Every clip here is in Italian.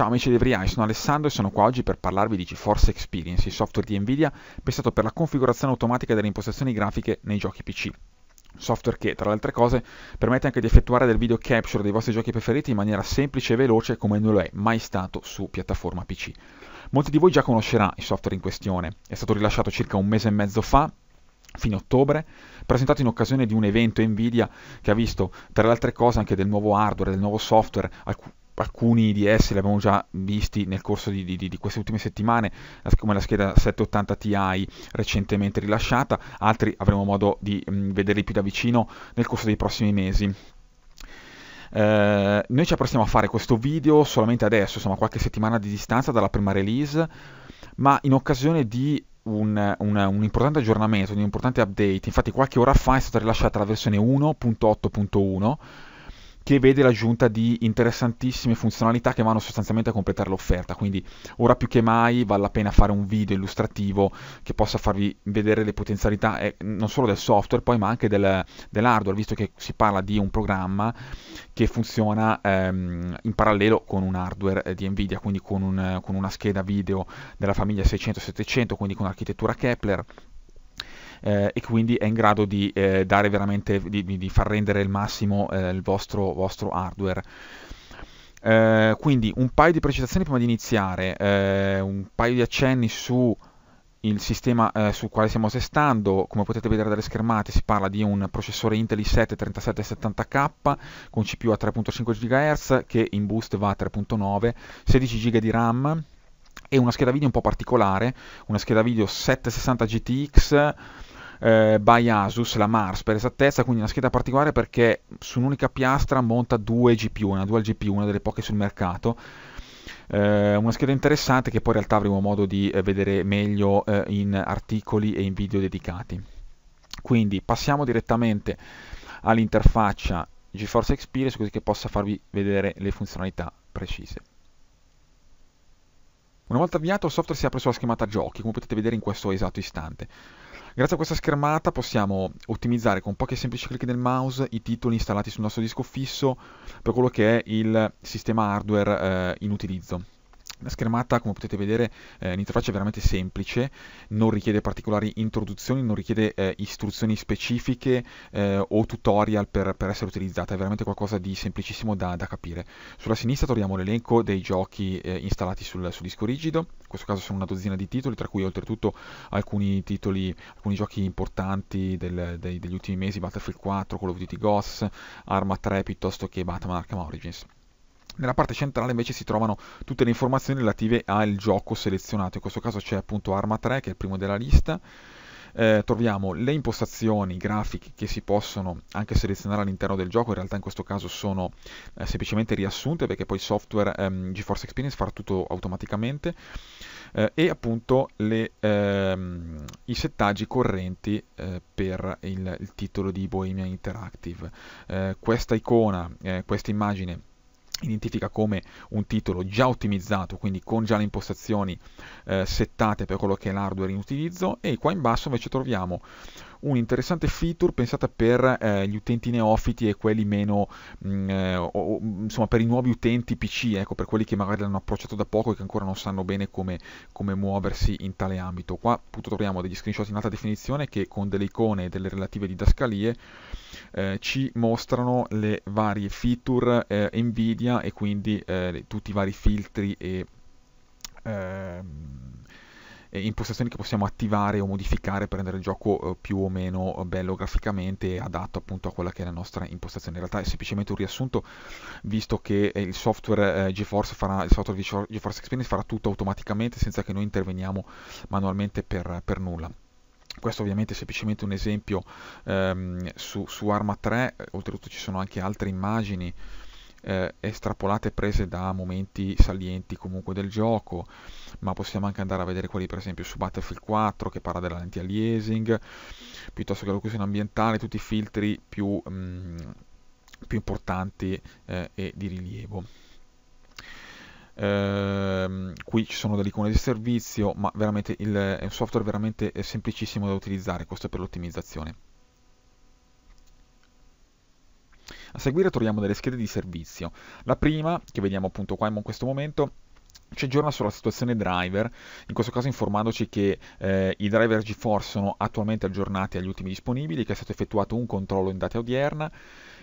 Ciao amici di Everyeye, sono Alessandro e sono qua oggi per parlarvi di GeForce Experience, il software di Nvidia pensato per la configurazione automatica delle impostazioni grafiche nei giochi PC. Software che, tra le altre cose, permette anche di effettuare del video capture dei vostri giochi preferiti in maniera semplice e veloce come non lo è mai stato su piattaforma PC. Molti di voi già conoscerà il software in questione, è stato rilasciato circa un mese e mezzo fa fine ottobre, presentato in occasione di un evento Nvidia che ha visto tra le altre cose anche del nuovo hardware, del nuovo software, alc- alcuni di essi li abbiamo già visti nel corso di, di, di queste ultime settimane, come la scheda 780 Ti recentemente rilasciata, altri avremo modo di mh, mm, vederli più da vicino nel corso dei prossimi mesi. Eh, noi ci apprestiamo a fare questo video solamente adesso, insomma qualche settimana di distanza dalla prima release, ma in occasione di un, un, un, importante aggiornamento, di un importante update. Infatti, qualche ora fa è stata rilasciata la versione 1.8.1 che vede l'aggiunta di interessantissime funzionalità che vanno sostanzialmente a completare l'offerta, quindi ora più che mai vale la pena fare un video illustrativo che possa farvi vedere le potenzialità eh, non solo del software poi ma anche del, dell'hardware, visto che si parla di un programma che funziona ehm, in parallelo con un hardware eh, di Nvidia, quindi con, un, con una scheda video della famiglia 600-700, quindi con architettura Kepler eh, e quindi è in grado di eh, dare veramente, di, di, far rendere il massimo eh, il vostro, vostro hardware. Eh, quindi un paio di precisazioni prima di iniziare, eh, un paio di accenni su il sistema eh, sul quale stiamo testando, come potete vedere dalle schermate, si parla di un processore Intel i7 3770K con CPU a 3.5 GHz che in boost va a 3.9, 16 GB di RAM e una scheda video un po' particolare, una scheda video 760 GTX eh, by Asus, la Mars per esattezza, quindi una scheda particolare perché su un'unica piastra monta due GPU, una dual GPU, una delle poche sul mercato. Eh, una scheda interessante che poi in realtà avremo modo di eh, vedere meglio eh, in articoli e in video dedicati. Quindi passiamo direttamente all'interfaccia GeForce Experience così che possa farvi vedere le funzionalità precise. Una volta avviato il software si apre sulla schermata giochi, come potete vedere in questo esatto istante. Grazie a questa schermata possiamo ottimizzare con pochi semplici clic del mouse i titoli installati sul nostro disco fisso per quello che è il sistema hardware eh, in utilizzo. La schermata, come potete vedere, eh, in è veramente semplice, non richiede particolari introduzioni, non richiede eh, istruzioni specifiche eh, o tutorial per, per, essere utilizzata, è veramente qualcosa di semplicissimo da, da capire. Sulla sinistra troviamo l'elenco dei giochi eh, installati sul, sul, disco rigido, in questo caso sono una dozzina di titoli, tra cui oltretutto alcuni titoli, alcuni giochi importanti del, dei, degli ultimi mesi, Battlefield 4, Call of Duty Ghosts, Arma 3 piuttosto che Batman Arkham Origins. Nella parte centrale invece si trovano tutte le informazioni relative al gioco selezionato, in questo caso c'è appunto Arma 3 che è il primo della lista, eh, troviamo le impostazioni grafiche che si possono anche selezionare all'interno del gioco, in realtà in questo caso sono eh, semplicemente riassunte perché poi il software ehm, GeForce Experience farà tutto automaticamente eh, e appunto le, ehm, i settaggi correnti eh, per il, il, titolo di Bohemian Interactive. Eh, questa icona, eh, questa immagine identifica come un titolo già ottimizzato, quindi con già le impostazioni eh, settate per quello che è l'hardware in utilizzo e qua in basso invece troviamo un'interessante feature pensata per eh, gli utenti neofiti e quelli meno, mh, mm, eh, o, mm, insomma per i nuovi utenti PC, ecco, per quelli che magari l'hanno approcciato da poco e che ancora non sanno bene come, come muoversi in tale ambito. Qua appunto troviamo degli screenshot in alta definizione che con delle icone e delle relative didascalie eh, ci mostrano le varie feature eh, Nvidia e quindi eh, tutti i vari filtri e... Ehm, eh, impostazioni che possiamo attivare o modificare per rendere il gioco eh, più o meno eh, bello graficamente e adatto appunto a quella che è la nostra impostazione. In realtà è semplicemente un riassunto, visto che eh, il software eh, GeForce farà, il software GeForce Experience farà tutto automaticamente senza che noi interveniamo manualmente per, per nulla. Questo ovviamente è semplicemente un esempio ehm, su, su Arma 3, oltretutto ci sono anche altre immagini eh, estrapolate prese da momenti salienti comunque del gioco, ma possiamo anche andare a vedere quelli per esempio su Battlefield 4 che parla dell'anti-aliasing, piuttosto che questione ambientale, tutti i filtri più, mh, mm, più importanti eh, e di rilievo. Uh, qui ci sono delle icone di servizio, ma veramente il, è un software veramente semplicissimo da utilizzare, questo per l'ottimizzazione. A seguire troviamo delle schede di servizio. La prima, che vediamo appunto qua in questo momento, ci aggiorna sulla situazione driver, in questo caso informandoci che eh, i driver GeForce sono attualmente aggiornati agli ultimi disponibili, che è stato effettuato un controllo in data odierna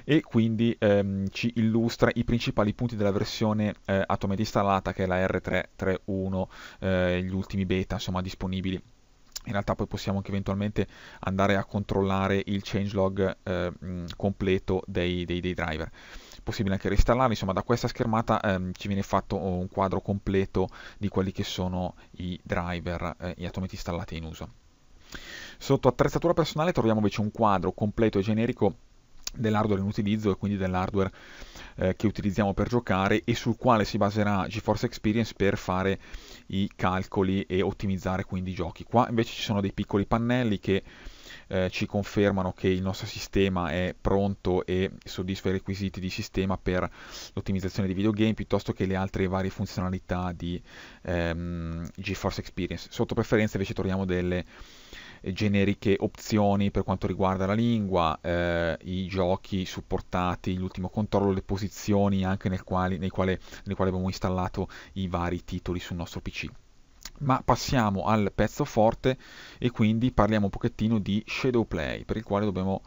e quindi ehm, ci illustra i principali punti della versione eh, attualmente installata che è la R331, eh, gli ultimi beta insomma disponibili in realtà poi possiamo anche eventualmente andare a controllare il changelog eh, completo dei, dei, dei driver possibile anche reinstallarli, insomma da questa schermata ehm, ci viene fatto un quadro completo di quelli che sono i driver eh, attualmente installati in uso. Sotto attrezzatura personale troviamo invece un quadro completo e generico dell'hardware in utilizzo e quindi dell'hardware eh, che utilizziamo per giocare e sul quale si baserà GeForce Experience per fare i calcoli e ottimizzare quindi i giochi. Qua invece ci sono dei piccoli pannelli che eh, ci confermano che il nostro sistema è pronto e soddisfa i requisiti di sistema per l'ottimizzazione dei videogame piuttosto che le altre varie funzionalità di ehm, GeForce Experience. Sotto preferenza invece troviamo delle eh, generiche opzioni per quanto riguarda la lingua, eh, i giochi supportati, l'ultimo controllo, le posizioni anche nel quali, nei quali, nelle quali abbiamo installato i vari titoli sul nostro PC. Ma passiamo al pezzo forte e quindi parliamo un pochettino di Shadow Play, per il quale dobbiamo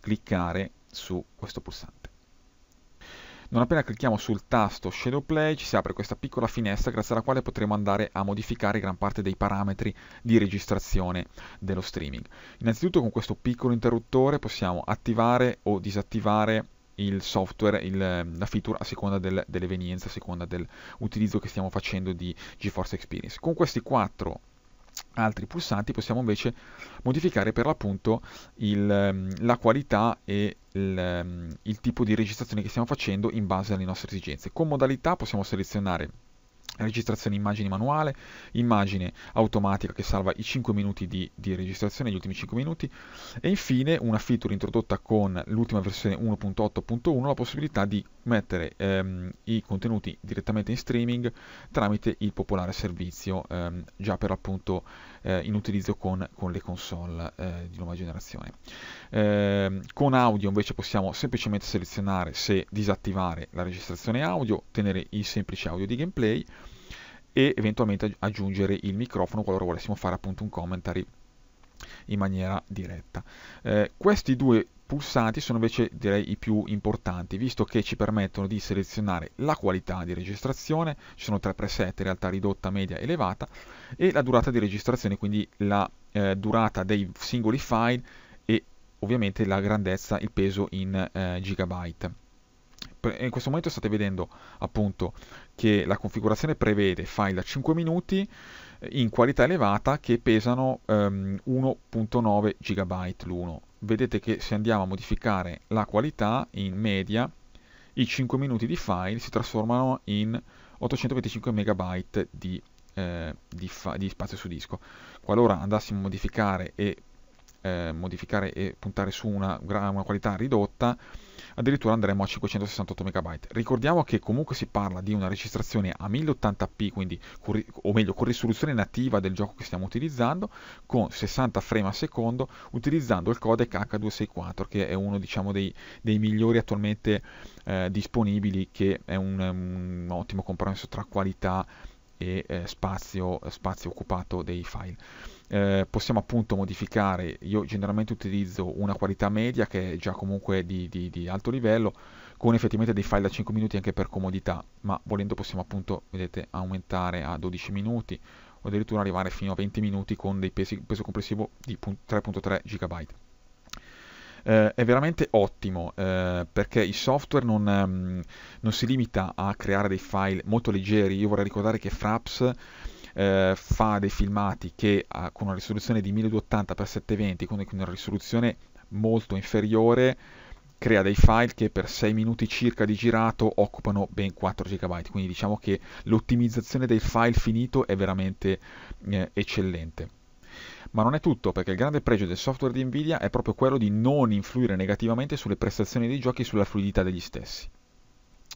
cliccare su questo pulsante. Non appena clicchiamo sul tasto Shadow Play ci si apre questa piccola finestra grazie alla quale potremo andare a modificare gran parte dei parametri di registrazione dello streaming. Innanzitutto con questo piccolo interruttore possiamo attivare o disattivare il software, il, la feature a seconda del, dell'evenienza, a seconda dell'utilizzo che stiamo facendo di GeForce Experience. Con questi quattro altri pulsanti possiamo invece modificare per l'appunto il, ehm, la qualità e il, ehm, il tipo di registrazione che stiamo facendo in base alle nostre esigenze. Con modalità possiamo selezionare registrazione immagini manuale, immagine automatica che salva i 5 minuti di, di, registrazione, gli ultimi 5 minuti, e infine una feature introdotta con l'ultima versione 1.8.1, la possibilità di mettere ehm, i contenuti direttamente in streaming tramite il popolare servizio ehm, già per appunto eh, in utilizzo con, con le console eh, di nuova generazione. Eh, con audio invece possiamo semplicemente selezionare se disattivare la registrazione audio, tenere il semplice audio di gameplay e eventualmente aggiungere il microfono qualora volessimo fare appunto un commentary in maniera diretta. Eh, questi due pulsanti sono invece direi i più importanti, visto che ci permettono di selezionare la qualità di registrazione, ci sono tre preset, realtà ridotta, media, elevata, e la durata di registrazione, quindi la eh, durata dei singoli file e ovviamente la grandezza, il peso in eh, gigabyte in questo momento state vedendo appunto che la configurazione prevede file da 5 minuti eh, in qualità elevata che pesano ehm, 1.9 GB l'uno vedete che se andiamo a modificare la qualità in media i 5 minuti di file si trasformano in 825 MB di, eh, di, di spazio su disco. Qualora andassimo a modificare e eh, modificare e puntare su una, una, qualità ridotta, addirittura andremo a 568 MB. Ricordiamo che comunque si parla di una registrazione a 1080p, quindi o meglio con risoluzione nativa del gioco che stiamo utilizzando, con 60 frame al secondo, utilizzando il codec H264, che è uno diciamo, dei, dei migliori attualmente eh, disponibili, che è un, un ottimo compromesso tra qualità e eh, spazio, spazio occupato dei file eh, possiamo appunto modificare, io generalmente utilizzo una qualità media che è già comunque di, di, di alto livello, con effettivamente dei file da 5 minuti anche per comodità, ma volendo possiamo appunto, vedete, aumentare a 12 minuti o addirittura arrivare fino a 20 minuti con dei pesi, peso complessivo di 3.3 GB. Eh, è veramente ottimo eh, perché il software non, mm, non, si limita a creare dei file molto leggeri. Io vorrei ricordare che Fraps eh, fa dei filmati che ha, ah, con una risoluzione di 1280x720, quindi con una risoluzione molto inferiore, crea dei file che per 6 minuti circa di girato occupano ben 4 GB, quindi diciamo che l'ottimizzazione del file finito è veramente eh, eccellente. Ma non è tutto, perché il grande pregio del software di Nvidia è proprio quello di non influire negativamente sulle prestazioni dei giochi e sulla fluidità degli stessi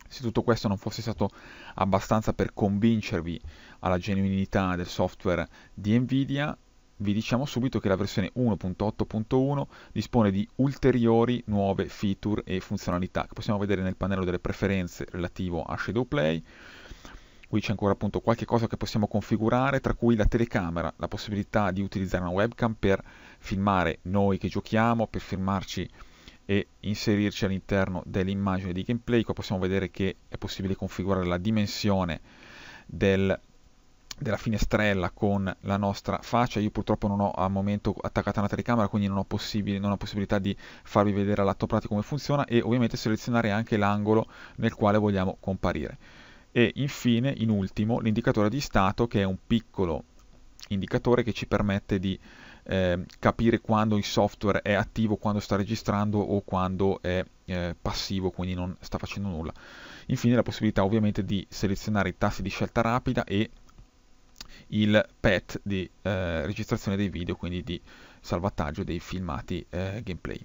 se tutto questo non fosse stato abbastanza per convincervi alla genuinità del software di Nvidia, vi diciamo subito che la versione 1.8.1 dispone di ulteriori nuove feature e funzionalità che possiamo vedere nel pannello delle preferenze relativo a Shadow Play. Qui c'è ancora appunto qualche cosa che possiamo configurare, tra cui la telecamera, la possibilità di utilizzare una webcam per filmare noi che giochiamo, per filmarci e inserirci all'interno dell'immagine di gameplay. Qua possiamo vedere che è possibile configurare la dimensione del, della finestrella con la nostra faccia. Io purtroppo non ho al momento attaccata una telecamera, quindi non ho, non ho possibilità di farvi vedere all'atto pratico come funziona e ovviamente selezionare anche l'angolo nel quale vogliamo comparire. E infine, in ultimo, l'indicatore di stato che è un piccolo indicatore che ci permette di eh, capire quando il software è attivo, quando sta registrando o quando è eh, passivo, quindi non sta facendo nulla. Infine la possibilità ovviamente di selezionare i tassi di scelta rapida e il pet di eh, registrazione dei video, quindi di salvataggio dei filmati eh, gameplay.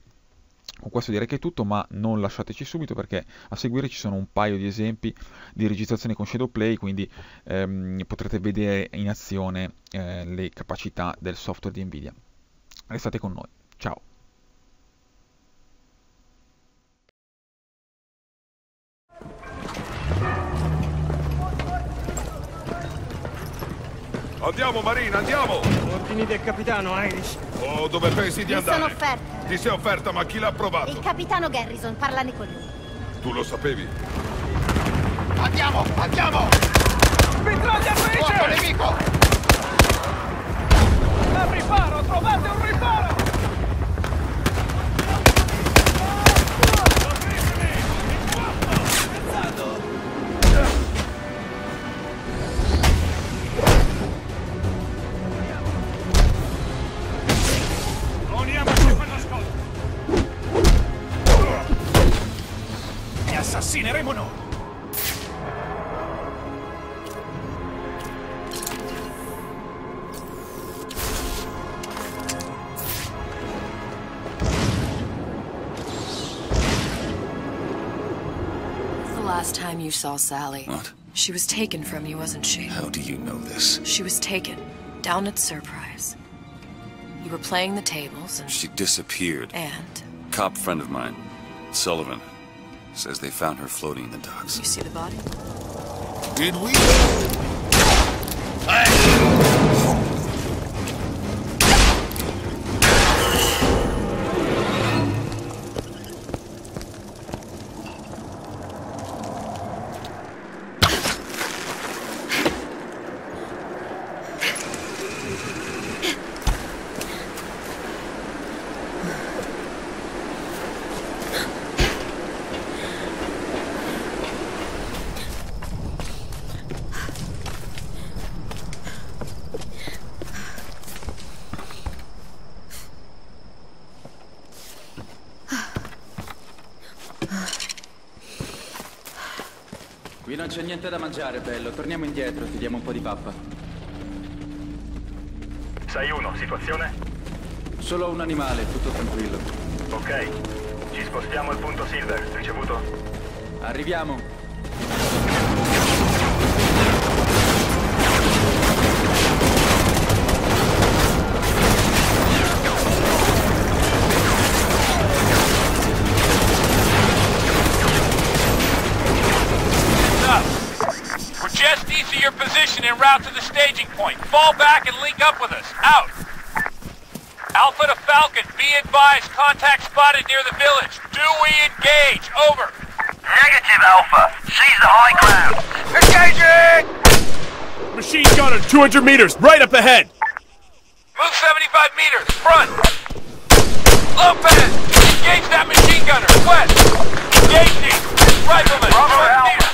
Con questo direi che è tutto, ma non lasciateci subito perché a seguire ci sono un paio di esempi di registrazione con Shadowplay, quindi ehm, potrete vedere in azione eh, le capacità del software di Nvidia. Restate con noi, ciao! Andiamo, Marina, andiamo! Ordini del capitano, Irish. Oh, dove pensi di andare? Mi sono offerta. Ti sei offerta, ma chi l'ha approvato? Il capitano Garrison, parlane con lui. Tu lo sapevi? Andiamo, andiamo! Mitraglia felice! Fuoco nemico! time you saw Sally. What? She was taken from you, wasn't she? How do you know this? She was taken. Down at Surprise. You were playing the tables and... She disappeared. And? Cop friend of mine, Sullivan, says they found her floating in the docks. You see the body? Did we? Hey! c'è niente da mangiare, bello. Torniamo indietro, ti diamo un po' di pappa. 6-1, situazione? Solo un animale, tutto tranquillo. Ok, ci spostiamo al punto Silver, ricevuto? Arriviamo. position en route to the staging point. Fall back and link up with us. Out. Alpha to Falcon, be advised, contact spotted near the village. Do we engage? Over. Negative, Alpha. Seize the high ground. Engaging! Machine gunner, 200 meters, right up ahead. Move 75 meters, front. Lopez, engage that machine gunner, west. Engaging. Rifleman, Bravo, Alpha.